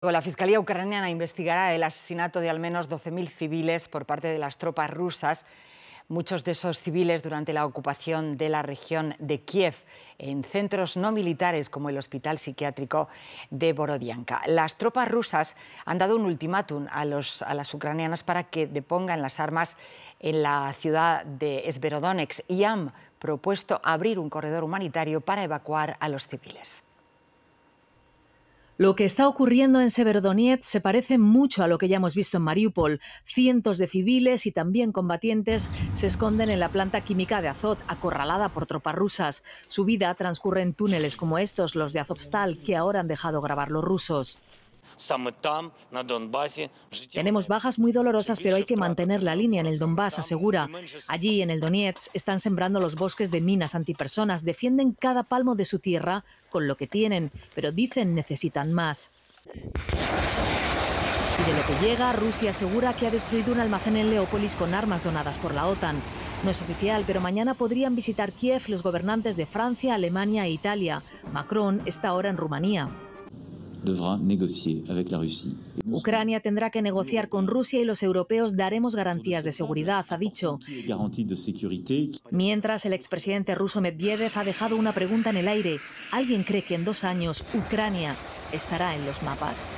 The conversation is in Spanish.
La Fiscalía ucraniana investigará el asesinato de al menos 12.000 civiles por parte de las tropas rusas, muchos de esos civiles durante la ocupación de la región de Kiev, en centros no militares como el Hospital Psiquiátrico de Borodianka. Las tropas rusas han dado un ultimátum a, los, a las ucranianas para que depongan las armas en la ciudad de Sberodonex y han propuesto abrir un corredor humanitario para evacuar a los civiles. Lo que está ocurriendo en Severodonetsk se parece mucho a lo que ya hemos visto en Mariupol. Cientos de civiles y también combatientes se esconden en la planta química de Azot, acorralada por tropas rusas. Su vida transcurre en túneles como estos, los de Azovstal, que ahora han dejado grabar los rusos. Tenemos bajas muy dolorosas, pero hay que mantener la línea en el Donbass, asegura. Allí, en el Donetsk, están sembrando los bosques de minas antipersonas, defienden cada palmo de su tierra con lo que tienen, pero dicen necesitan más. Y de lo que llega, Rusia asegura que ha destruido un almacén en Leópolis con armas donadas por la OTAN. No es oficial, pero mañana podrían visitar Kiev los gobernantes de Francia, Alemania e Italia. Macron está ahora en Rumanía. Ucrania tendrá que negociar con Rusia y los europeos daremos garantías de seguridad, ha dicho. Mientras, el expresidente ruso Medvedev ha dejado una pregunta en el aire. ¿Alguien cree que en dos años Ucrania estará en los mapas?